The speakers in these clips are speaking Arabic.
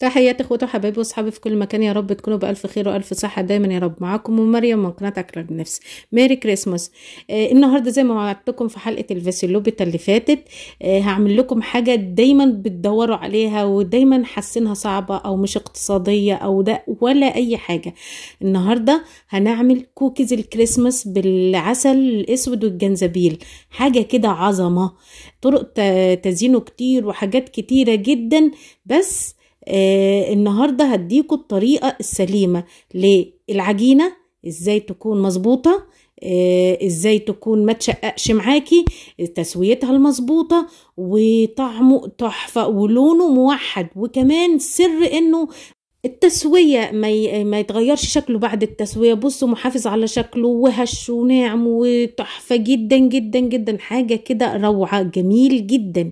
تحياتي اخواتي وحبايبي واصحابي في كل مكان يا رب تكونوا بالف خير والف صحه دايما يا رب معاكم ومريم من قناه اكرر نفسي ميري كريسماس آه النهارده زي ما وعدتكم في حلقه الفاسيلوبيتا اللي فاتت آه هعمل لكم حاجه دايما بتدوروا عليها ودايما حاسينها صعبه او مش اقتصاديه او ده ولا اي حاجه النهارده هنعمل كوكيز الكريسماس بالعسل الاسود والجنزبيل حاجه كده عظمه طرق تزينه كتير وحاجات كتيره جدا بس آه النهارده هديكم الطريقه السليمه للعجينه ازاي تكون مظبوطه آه ازاي تكون ما تشققش معاكي تسويتها المظبوطه وطعمه تحفه ولونه موحد وكمان سر انه التسوية ما يتغيرش شكله بعد التسوية بصوا محافظ على شكله وهش وناعم وتحفة جدا جدا جدا حاجة كده روعة جميل جدا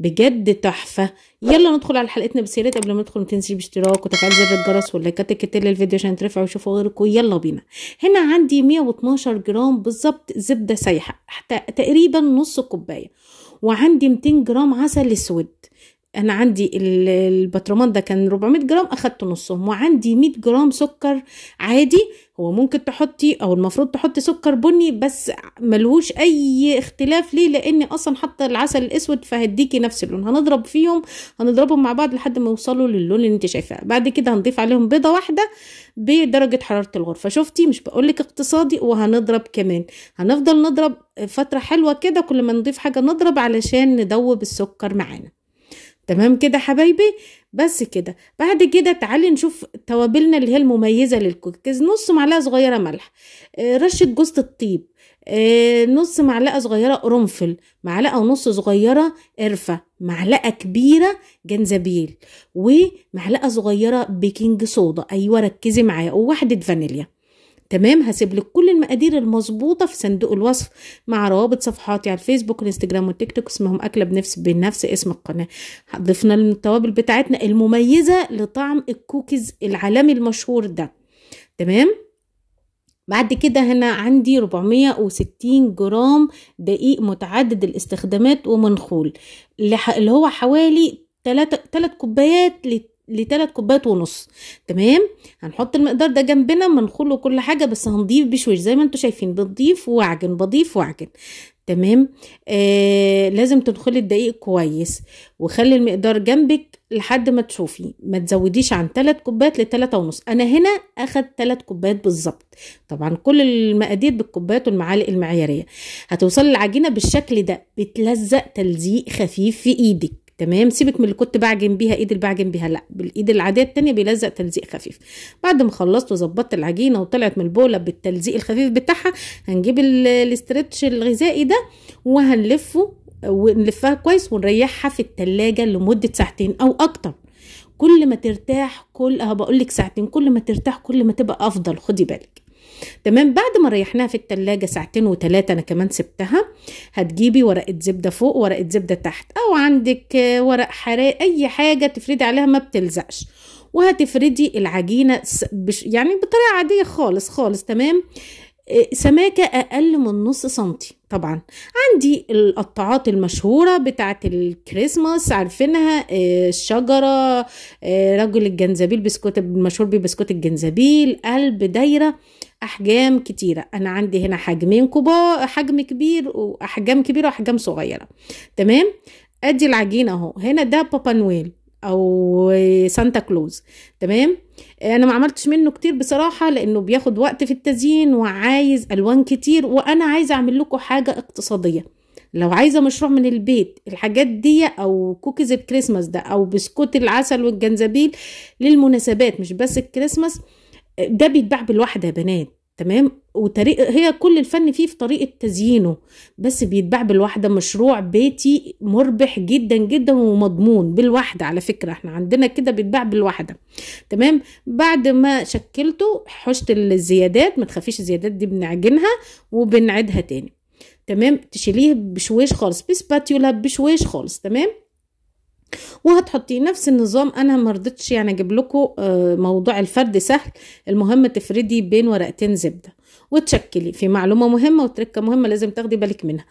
بجد تحفه يلا ندخل على حلقتنا بالسيرات قبل ما ندخل ما تنسيش باشتراك وتفعيل زر الجرس واللايكات الكتير للفيديو عشان ترفعوا ويشوفوا غيركم يلا بينا هنا عندي 112 جرام بالظبط زبده سايحه حتى تقريبا نص كوبايه وعندي 200 جرام عسل اسود انا عندي البطرمان ده كان 400 جرام اخدت نصهم وعندي 100 جرام سكر عادي هو ممكن تحطي او المفروض تحطي سكر بني بس ملهوش اي اختلاف ليه لان اصلا حتى العسل الاسود فهديكي نفس اللون هنضرب فيهم هنضربهم مع بعض لحد ما يوصلوا للون اللي انت شايفاه بعد كده هنضيف عليهم بيضه واحده بدرجه حراره الغرفه شفتي مش بقولك اقتصادي وهنضرب كمان هنفضل نضرب فتره حلوه كده كل ما نضيف حاجه نضرب علشان ندوب السكر معانا تمام كده حبايبي بس كده بعد كده تعالي نشوف توابلنا اللي هي المميزه للكوكيز نص معلقه صغيره ملح آه، رشه جوز الطيب آه، نص معلقه صغيره قرنفل معلقه ونص صغيره قرفه معلقه كبيره جنزبيل ومعلقه صغيره بيكنج صودا ايوه ركزي معايا وواحده فانيليا تمام هسيب لك كل المقادير المظبوطه في صندوق الوصف مع روابط صفحاتي على الفيسبوك والانستجرام والتيك توك اسمهم اكله بنفس بنفس اسم القناه ضفنا التوابل بتاعتنا المميزه لطعم الكوكيز العالمي المشهور ده تمام بعد كده هنا عندي 460 جرام دقيق متعدد الاستخدامات ومنخول اللي هو حوالي 3 كوبايات كوبايات لثلاث كوبايات ونص تمام هنحط المقدار ده جنبنا منخله كل حاجه بس هنضيف بشويش زي ما انتم شايفين بتضيف واعجن بضيف واعجن تمام آه لازم تدخلي الدقيق كويس وخلي المقدار جنبك لحد ما تشوفي ما تزوديش عن 3 كوبايات ل 3 ونص انا هنا اخد 3 كوبايات بالظبط طبعا كل المقادير بالكوبايات والمعالق المعياريه هتوصلي العجينه بالشكل ده بتلزق تلزيق خفيف في ايدك تمام سيبك من اللي كنت بعجن بيها ايد اللي بعجن بيها لا بالايد العاديه التانيه بيلزق تلزيق خفيف بعد ما خلصت وظبطت العجينه وطلعت من البوله بالتلزيق الخفيف بتاعها هنجيب الاسترتش الغذائي ده وهنلفه ونلفها كويس ونريحها في التلاجة لمدة ساعتين أو أكتر كل ما ترتاح كل أه بقول لك ساعتين كل ما ترتاح كل ما تبقى أفضل خدي بالك تمام بعد ما ريحناها في التلاجة ساعتين وتلاتة انا كمان سبتها هتجيبي ورقة زبدة فوق ورقة زبدة تحت او عندك ورق حراق اي حاجة تفردي عليها ما بتلزقش وهتفردي العجينة يعني بطريقة عادية خالص خالص تمام آه، سماكة أقل من نص سنتي طبعا عندي القطاعات المشهورة بتاعة الكريسماس عارفينها آه، الشجرة آه، رجل الجنزبيل بسكوت المشهور ببسكوت الجنزبيل قلب دايرة احجام كتيره انا عندي هنا حجمين كبار حجم كبير واحجام كبيره واحجام صغيره تمام ادي العجينه اهو هنا ده بابا نويل او سانتا كلوز تمام انا ما عملتش منه كتير بصراحه لانه بياخد وقت في التزيين وعايز الوان كتير وانا عايزه اعمل لكم حاجه اقتصاديه لو عايزه مشروع من البيت الحاجات دي او كوكيز الكريسماس ده او بسكوت العسل والجنزبيل للمناسبات مش بس الكريسماس ده بيتباع بالواحده يا بنات تمام وطريقه هي كل الفن فيه في طريقه تزيينه بس بيتباع بالواحده مشروع بيتي مربح جدا جدا ومضمون بالواحده على فكره احنا عندنا كده بيتباع بالواحده تمام بعد ما شكلته حشت الزيادات ما تخافيش الزيادات دي بنعجنها وبنعيدها تاني تمام تشيليه بشويش خالص بسباتيولا بشويش خالص تمام وهتحطي نفس النظام انا مرضتش يعني اجيب لكم آه، موضوع الفرد سهل المهم تفردي بين ورقتين زبده وتشكلي في معلومه مهمه وتركه مهمه لازم تاخدي بالك منها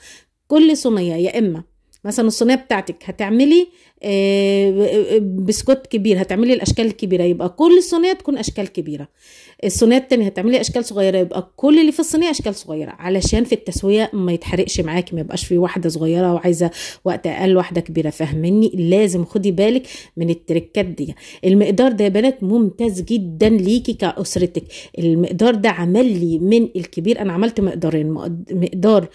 كل صينيه يا اما مثلا الصينيه بتاعتك هتعملي آه، آه، آه، بسكوت كبير هتعملي الاشكال الكبيره يبقى كل الصينيه تكون اشكال كبيره الصينيه الثانيه هتعملي اشكال صغيره يبقى كل اللي في الصينيه اشكال صغيره علشان في التسويه ما يتحرقش معاكي ما يبقاش في واحده صغيره وعايزه وقت اقل واحده كبيره فاهمني لازم خدي بالك من التركات دي المقدار ده يا بنات ممتاز جدا ليكي كاسرتك المقدار ده عمل لي من الكبير انا عملت مقدارين مقدار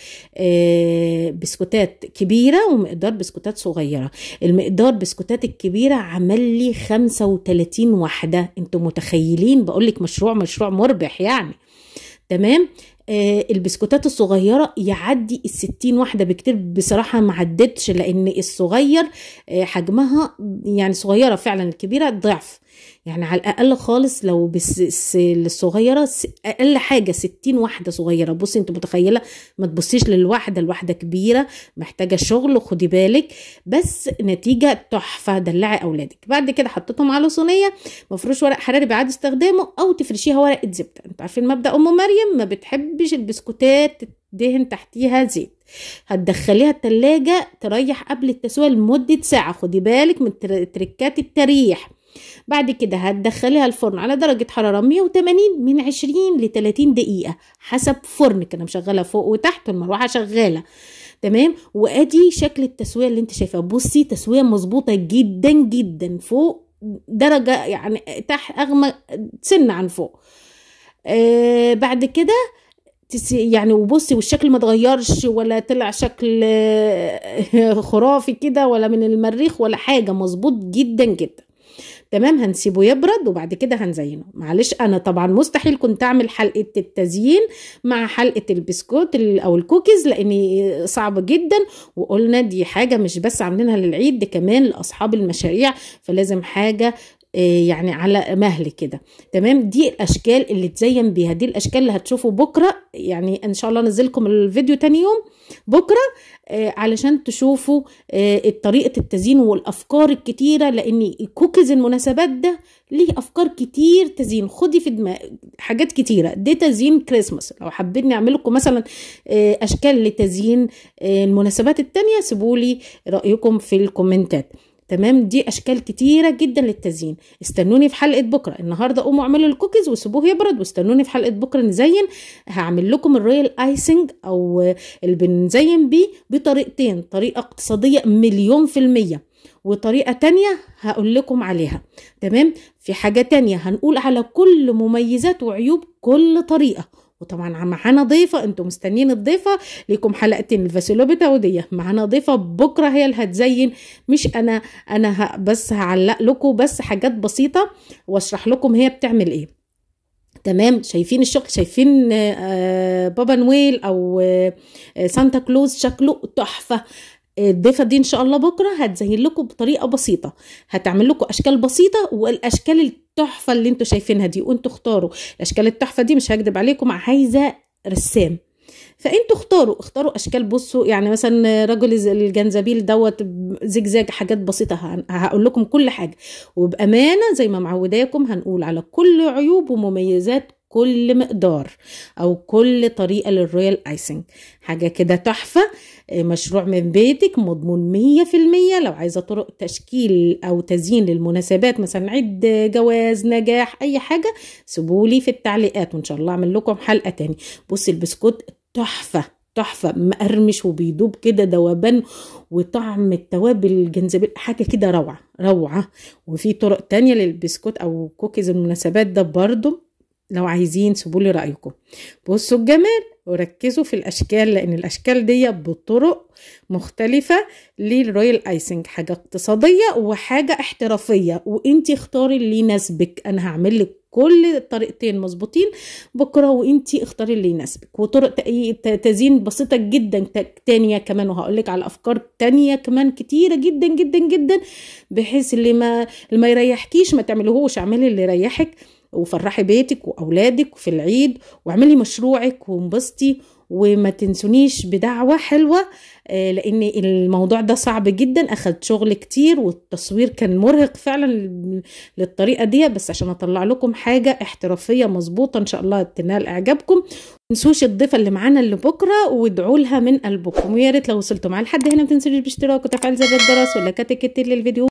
بسكوتات كبيره ومقدار بسكوتات صغيره المقدار بسكوتات الكبيره عمل لي 35 وحده انتم متخيلين بقول لك مشروع مشروع مربح يعني تمام آه البسكوتات الصغيرة يعدي الستين واحدة بكتير بصراحة ما عدتش لأن الصغير آه حجمها يعني صغيرة فعلا الكبيرة ضعف يعني على الاقل خالص لو بس الصغيره اقل حاجه 60 واحده صغيره بصي انت متخيله ما تبصيش للواحده الواحده كبيره محتاجه شغل خدي بالك بس نتيجه تحفه دلعي اولادك بعد كده حطيتهم على صينيه مفروش ورق حراري بعد استخدامه او تفرشيها ورقه زبده انت عارفين مبدا ام مريم ما بتحبش البسكوتات دهن تحتيها زيت هتدخليها التلاجة تريح قبل التسوية لمدة ساعة خدي بالك من تركات التريح بعد كده هتدخليها الفرن على درجة حرارة 180 من 20 ل 30 دقيقة حسب فرنك انا مشغلة فوق وتحت المروحة شغالة تمام وادي شكل التسوية اللي انت شايفاه بصي تسوية مظبوطة جدا جدا فوق درجة يعني تحت اغمى سنة عن فوق آه بعد كده يعني وبصي والشكل ما اتغيرش ولا طلع شكل آه، خرافي كده ولا من المريخ ولا حاجه مظبوط جدا جدا تمام هنسيبه يبرد وبعد كده هنزينه معلش انا طبعا مستحيل كنت اعمل حلقه التزيين مع حلقه البسكوت او الكوكيز لان صعب جدا وقلنا دي حاجه مش بس عاملينها للعيد دي كمان لاصحاب المشاريع فلازم حاجه آه، يعني على مهل كده تمام دي الاشكال اللي تزين بيها دي الاشكال اللي هتشوفوا بكره يعني ان شاء الله انزلكم الفيديو تاني يوم بكره آه، علشان تشوفوا آه، طريقه التزيين والافكار الكتيره لان كوكيز المناسبات ده ليه افكار كتير تزيين خدي في دماغ حاجات كتيره دي تزيين كريسماس لو حابين نعمل لكم مثلا اشكال لتزيين المناسبات التانية سيبولي رايكم في الكومنتات تمام دي اشكال كتيره جدا للتزيين استنوني في حلقه بكره النهارده قوموا اعملوا الكوكيز وسيبوه يبرد واستنوني في حلقه بكره نزين هعمل لكم الرويال ايسنج او اللي بنزين بيه بطريقتين طريقه اقتصاديه مليون في الميه وطريقة تانية هقول لكم عليها تمام في حاجة تانية هنقول على كل مميزات وعيوب كل طريقة وطبعا معانا ضيفه انتوا مستنيين الضيفه ليكم حلقتين الفاسيلو بتعوديه معانا ضيفه بكره هي اللي هتزين مش انا انا بس هعلق لكم بس حاجات بسيطه واشرح لكم هي بتعمل ايه تمام شايفين الشغل شايفين آه، آه، بابا نويل او آه، سانتا كلوز شكله تحفه الضيفه دي ان شاء الله بكره هتزين لكم بطريقه بسيطه هتعمل لكم اشكال بسيطه والاشكال التحفه اللي انتم شايفينها دي وانتم اختاروا الاشكال التحفه دي مش هكدب عليكم عايزه رسام فانتوا اختاروا اختاروا اشكال بصوا يعني مثلا رجل الجنزبيل دوت زجزاج حاجات بسيطه هقول لكم كل حاجه وبامانه زي ما معوداكم هنقول على كل عيوب ومميزات كل مقدار او كل طريقه للرويال ايسنج حاجه كده تحفه آه، مشروع من بيتك مضمون مية في المية لو عايزة طرق تشكيل أو تزيين للمناسبات مثلا عيد جواز نجاح أي حاجة سيبولي في التعليقات وإن شاء الله أعمل لكم حلقة تاني بصي البسكوت تحفة تحفة مقرمش وبيدوب كده دوبان وطعم التوابل الجنزبيل حاجة كده روعة روعة وفي طرق تانية للبسكوت أو كوكيز المناسبات ده برضو لو عايزين سيبولي رأيكم بصوا الجمال وركزوا في الأشكال لأن الأشكال دي بطرق مختلفة للرويال ايسنج حاجة اقتصادية وحاجة احترافية وانتي اختاري اللي يناسبك أنا هعمل لك كل الطريقتين مظبوطين بكره وانت اختاري اللي يناسبك وطرق تزيين بسيطه جدا تانية كمان وهقول لك على افكار تانية كمان كتيره جدا جدا جدا بحيث اللي ما اللي ما يريحكيش ما تعملهوش اعملي اللي يريحك وفرحي بيتك واولادك في العيد واعملي مشروعك وانبسطي وما تنسونيش بدعوة حلوة آه، لأن الموضوع ده صعب جدا اخد شغل كتير والتصوير كان مرهق فعلا للطريقة دي بس عشان أطلع لكم حاجة احترافية مظبوطة إن شاء الله تنال إعجابكم تنسوش الضيفة اللي معانا اللي بكرة وادعوا لها من قلبكم ويا ريت لو وصلتوا مع لحد هنا ما تنسوش الاشتراك وتفعيل زر الجرس ولا كتكتير للفيديو